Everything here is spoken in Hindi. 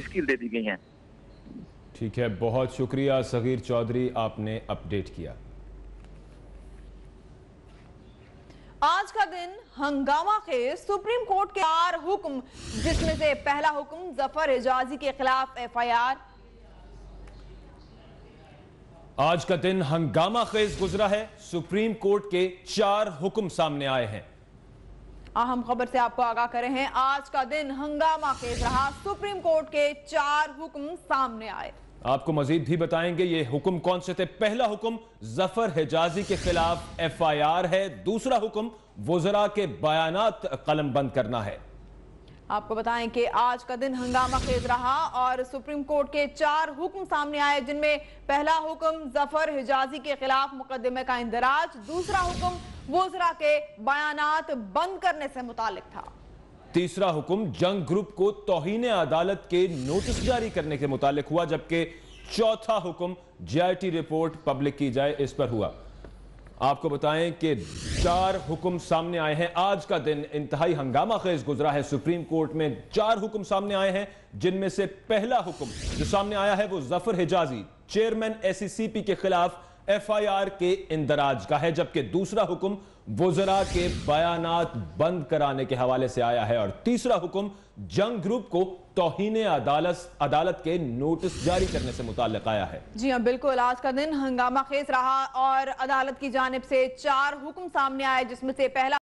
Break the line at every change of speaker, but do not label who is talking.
स्कील दे दी गई हैं ठीक है बहुत शुक्रिया सगीर चौधरी आपने अपडेट किया
आज का दिन हंगामा खेज सुप्रीम कोर्ट के चार हुक्म जिसमें से पहला हुक्म जफर एजाजी के खिलाफ एफआईआर
आज का दिन हंगामा खेज गुजरा है सुप्रीम कोर्ट के चार हुक्म सामने आए हैं
अहम खबर से आपको आगाह कर रहे हैं आज का दिन हंगामा के रहा सुप्रीम कोर्ट के चार हुक्म सामने आए
आपको मजीद भी बताएंगे ये हुक्म कौन से थे पहला हुक्म जफर हिजाजी के खिलाफ एफआईआर है दूसरा हुक्म वजरा के बयान कलम बंद करना है
आपको बताएं कि आज का दिन हंगामा खेज रहा और सुप्रीम कोर्ट के चार हुक्म सामने आए जिनमें पहला हुक्म जफर हिजाजी के खिलाफ मुकदमे का इंदराज दूसरा हुक्म वोजरा के बयानात बंद करने से मुतालिक था
तीसरा हुक्म जंग ग्रुप को तोहन अदालत के नोटिस जारी करने के मुतालिक हुआ जबकि चौथा हुक्म टी रिपोर्ट पब्लिक की जाए इस पर हुआ आपको बताएं कि चार हुक्म सामने आए हैं आज का दिन इंतहाई हंगामा खेज गुजरा है सुप्रीम कोर्ट में चार हुक्म सामने आए हैं जिनमें से पहला हुक्म जो सामने आया है वो जफर हिजाजी चेयरमैन एस के खिलाफ एफआईआर के इंदराज का है जबकि दूसरा हुक्म वजरा के बयानात बंद कराने के हवाले से आया है और तीसरा हुक्म जंग ग्रुप को तोहन अदालत अदालत के नोटिस जारी करने से मुतल आया है
जी हाँ बिल्कुल आज का दिन हंगामा खेस रहा और अदालत की जानब से चार हुक्म सामने आए जिसमें से पहला